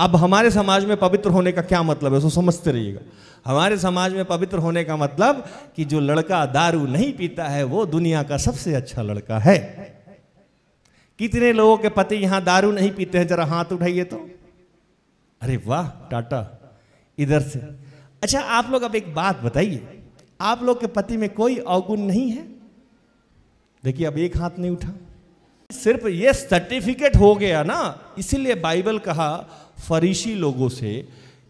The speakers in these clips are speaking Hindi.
अब हमारे समाज में पवित्र होने का क्या मतलब है उसको समझते रहिएगा हमारे समाज में पवित्र होने का मतलब कि जो लड़का दारू नहीं पीता है वो दुनिया का सबसे अच्छा लड़का है कितने लोगों के पति यहां दारू नहीं पीते हैं जरा हाथ उठाइए तो अरे वाह टाटा इधर से अच्छा आप लोग अब एक बात बताइए आप लोग के पति में कोई अवगुण नहीं है देखिए अब एक हाथ नहीं उठा सिर्फ ये सर्टिफिकेट हो गया ना इसीलिए बाइबल कहा फरीशी लोगों से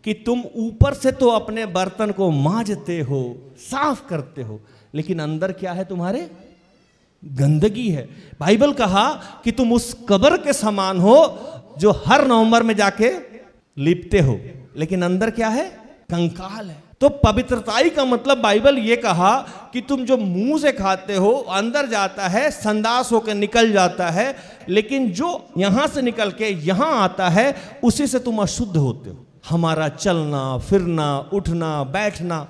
कि तुम ऊपर से तो अपने बर्तन को मांझते हो साफ करते हो लेकिन अंदर क्या है तुम्हारे गंदगी है बाइबल कहा कि तुम उस कबर के समान हो जो हर नवंबर में जाके लिपते हो लेकिन अंदर क्या है कंकाल है तो पवित्रताई का मतलब बाइबल ये कहा कि तुम जो मुंह से खाते हो अंदर जाता है संदास होकर निकल जाता है लेकिन जो यहां से निकल के यहां आता है उसी से तुम अशुद्ध होते हो हमारा चलना फिरना उठना बैठना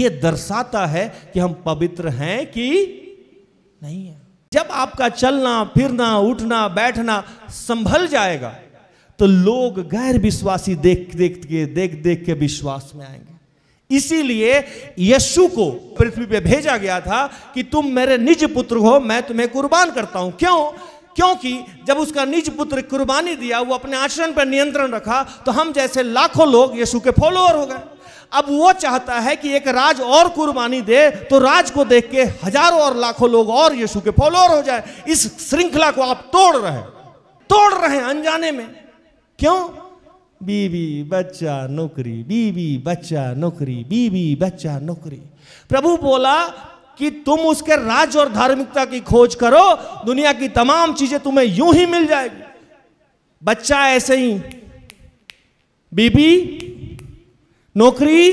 ये दर्शाता है कि हम पवित्र हैं कि नहीं है जब आपका चलना फिरना उठना बैठना संभल जाएगा तो लोग गैर विश्वासी देख देख के देख देख के विश्वास में आएंगे इसीलिए यशु को पृथ्वी पे भेजा गया था कि तुम मेरे निज पुत्र हो मैं तुम्हें कुर्बान करता हूं क्यों क्योंकि जब उसका निज पुत्र कुर्बानी दिया वो अपने आचरण पर नियंत्रण रखा तो हम जैसे लाखों लोग यशु के फॉलोअर हो गए अब वो चाहता है कि एक राज और कुर्बानी दे तो राज को देख के हजारों और लाखों लोग और यीशु के फॉलोअर हो जाए इस श्रृंखला को आप तोड़ रहे तोड़ रहे हैं अनजाने में क्यों बीबी बच्चा नौकरी बीबी बच्चा नौकरी बीबी बच्चा नौकरी प्रभु बोला कि तुम उसके राज्य और धार्मिकता की खोज करो दुनिया की तमाम चीजें तुम्हें यूं ही मिल जाएगी बच्चा ऐसे ही बीबी नौकरी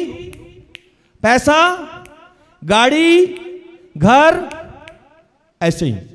पैसा गाड़ी घर ऐसे ही